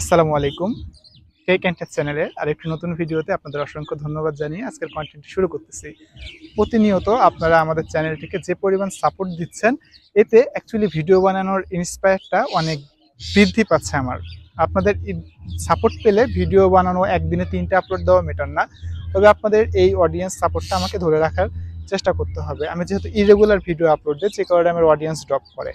আসসালামু আলাইকুম টেক অ্যান্টেস চ্যানেলের আরেকটি নতুন ভিডিওতে আপনাদের অসংখ্য ধন্যবাদ জানিয়ে আজকের কন্টেন্ট শুরু করতেছি প্রতিনিয়ত আপনারা আমাদের চ্যানেলটিকে যে পরিমাণ সাপোর্ট দিচ্ছেন এতে অ্যাকচুয়ালি ভিডিও বানানোর ইন্সপায়ারটা অনেক বৃদ্ধি পাচ্ছে আমার আপনাদের সাপোর্ট পেলে ভিডিও বানানো একদিনে তিনটে আপলোড দেওয়া মেটার না তবে আপনাদের এই অডিয়েন্স সাপোর্টটা আমাকে ধরে রাখার চেষ্টা করতে হবে আমি যেহেতু ইরেগুলার ভিডিও আপলোড দিই যে কারণে আমার অডিয়েন্স ড্রপ করে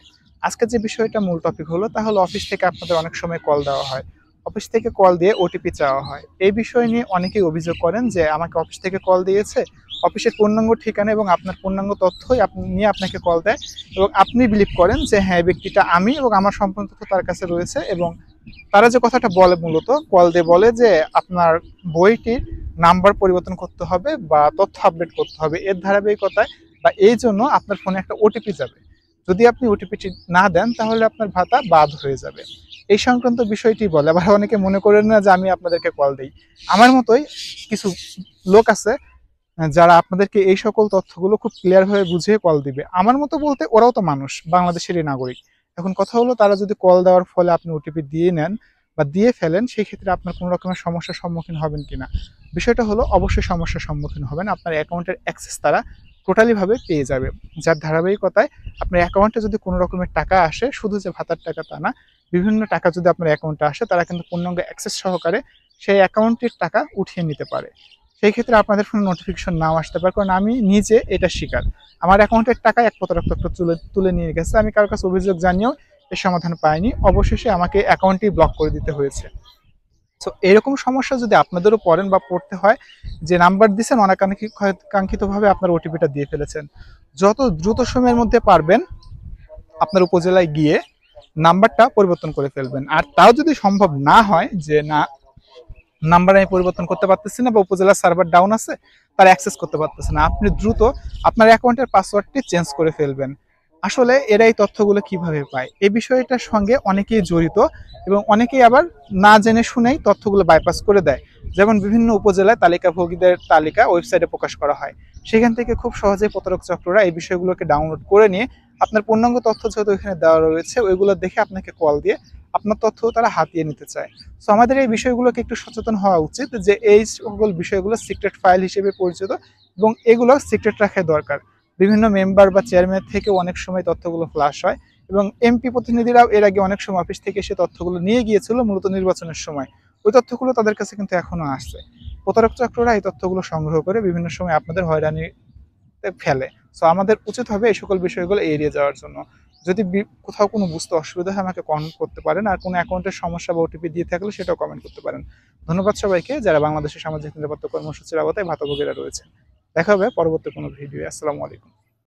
আজকে যে বিষয়টা মূল টপিক হলো তাহলে অফিস থেকে আপনাদের অনেক সময় কল দেওয়া হয় অফিস থেকে কল দিয়ে ওটিপি চাওয়া হয় এই বিষয় নিয়ে অনেকেই অভিযোগ করেন যে আমাকে অফিস থেকে কল দিয়েছে অফিসের পূর্ণাঙ্গ ঠিকানা এবং আপনার পূর্ণাঙ্গ তথ্যই আপনি নিয়ে আপনাকে কল দেয় এবং আপনি বিলিভ করেন যে হ্যাঁ ব্যক্তিটা আমি এবং আমার সম্পূর্ণ তথ্য তার কাছে রয়েছে এবং তারা যে কথাটা বলে মূলত কল দিয়ে বলে যে আপনার বইটির নাম্বার পরিবর্তন করতে হবে বা তথ্য আপডেট করতে হবে এর ধারাবাহিকতায় বা এই জন্য আপনার ফোনে একটা ওটিপি যাবে যদি আপনি ওটিপিটি না দেন তাহলে আপনার ভাতা বাদ হয়ে যাবে এই সংক্রান্ত বিষয়টি বলে আবার অনেকে মনে করেন না যে আমি আপনাদেরকে কল দিই আমার মতোই কিছু লোক আছে যারা আপনাদেরকে এই সকল তথ্যগুলো খুব ক্লিয়ারভাবে বুঝিয়ে কল দিবে আমার মতো বলতে ওরাও তো মানুষ বাংলাদেশেরই নাগরিক এখন কথা হলো তারা যদি কল দেওয়ার ফলে আপনি ওটিপি দিয়ে নেন বা দিয়ে ফেলেন সেই ক্ষেত্রে আপনার কোনো রকমের সমস্যার সম্মুখীন হবেন কিনা বিষয়টা হলো অবশ্যই সমস্যার সম্মুখীন হবেন আপনার অ্যাকাউন্টের অ্যাক্সেস তারা টোটালিভাবে পেয়ে যাবে যার ধারাবাহিকতায় আপনার অ্যাকাউন্টে যদি কোনো রকমের টাকা আসে শুধু যে ভাতার টাকা তা না বিভিন্ন টাকা যদি আপনার অ্যাকাউন্টে আসে তারা কিন্তু পূর্ণাঙ্গ অ্যাক্সেস সহকারে সেই অ্যাকাউন্টের টাকা উঠিয়ে নিতে পারে সেই ক্ষেত্রে আপনাদের ফোনে নোটিফিকেশন নাও আসতে পারে কারণ আমি নিজে এটা শিকার আমার অ্যাকাউন্টের টাকা এক প্রতারক তুলে তুলে নিয়ে গেছে আমি কারোর কাছে অভিযোগ জানিয়েও এর সমাধান পাইনি অবশেষে আমাকে অ্যাকাউন্টটি ব্লক করে দিতে হয়েছে সো এরকম সমস্যা যদি আপনাদেরও পড়েন বা পড়তে হয় যে নাম্বার দিচ্ছেন অনাকাঙ্ক্ষিতভাবে আপনার ওটিপিটা দিয়ে ফেলেছেন যত দ্রুত সময়ের মধ্যে পারবেন আপনার উপজেলায় গিয়ে নাম্বারটা পরিবর্তন করে ফেলবেন আর তাও যদি সম্ভব না হয় যে না নাম্বার আমি পরিবর্তন করতে পারতেছি না বা উপজেলার সার্ভার ডাউন আছে তার অ্যাক্সেস করতে পারতেছে না আপনি দ্রুত আপনার অ্যাকাউন্টের পাসওয়ার্ডটি চেঞ্জ করে ফেলবেন আসলে এরা এই তথ্যগুলো কিভাবে পায় এই বিষয়টার সঙ্গে অনেকেই জড়িত এবং অনেকেই আবার না জেনে শুনেই তথ্যগুলো বাইপাস করে দেয় যেমন বিভিন্ন উপজেলায় তালিকাভোগীদের তালিকা ওয়েবসাইটে প্রকাশ করা হয় সেখান থেকে খুব সহজে প্রতারক চক্ররা এই বিষয়গুলোকে ডাউনলোড করে নিয়ে আপনার পূর্ণাঙ্গ তথ্য যেহেতু এখানে দেওয়া রয়েছে ওইগুলো দেখে আপনাকে কল দিয়ে আপনার তথ্য তারা হাতিয়ে নিতে চায় সো আমাদের এই বিষয়গুলোকে একটু সচেতন হওয়া উচিত যে এই সকল বিষয়গুলো সিক্রেট ফাইল হিসেবে পরিচিত এবং এগুলো সিক্রেট রাখা দরকার বিভিন্ন মেম্বার বা চেয়ারম্যান থেকে অনেক সময় তথ্যগুলো ফ্লাশ হয় এবং এমপি প্রতিনিধিরাও এর আগে অনেক সময় অফিস থেকে সে তথ্যগুলো নিয়ে গিয়েছিল মূলত নির্বাচনের সময় ওই তথ্যগুলো তাদের কাছে কিন্তু এখনও আসছে প্রতারক চক্ররা এই তথ্যগুলো সংগ্রহ করে বিভিন্ন সময় আপনাদের হয়রানি ফেলে সো আমাদের উচিত হবে এই সকল বিষয়গুলো এড়িয়ে যাওয়ার জন্য যদি কোথাও কোনো বুঝতে অসুবিধা হয় আমাকে কমেন্ট করতে পারেন আর কোনো অ্যাকাউন্টের সমস্যা বা ওটিপি দিয়ে থাকলে সেটাও কমেন্ট করতে পারেন ধন্যবাদ সবাইকে যারা বাংলাদেশের সামাজিক নিরাপত্তা কর্মসূচির আওতায় ভাতাভোগীরা রয়েছে দেখা হবে পরবর্তী কোনো ভিডিও আসসালামু আলাইকুম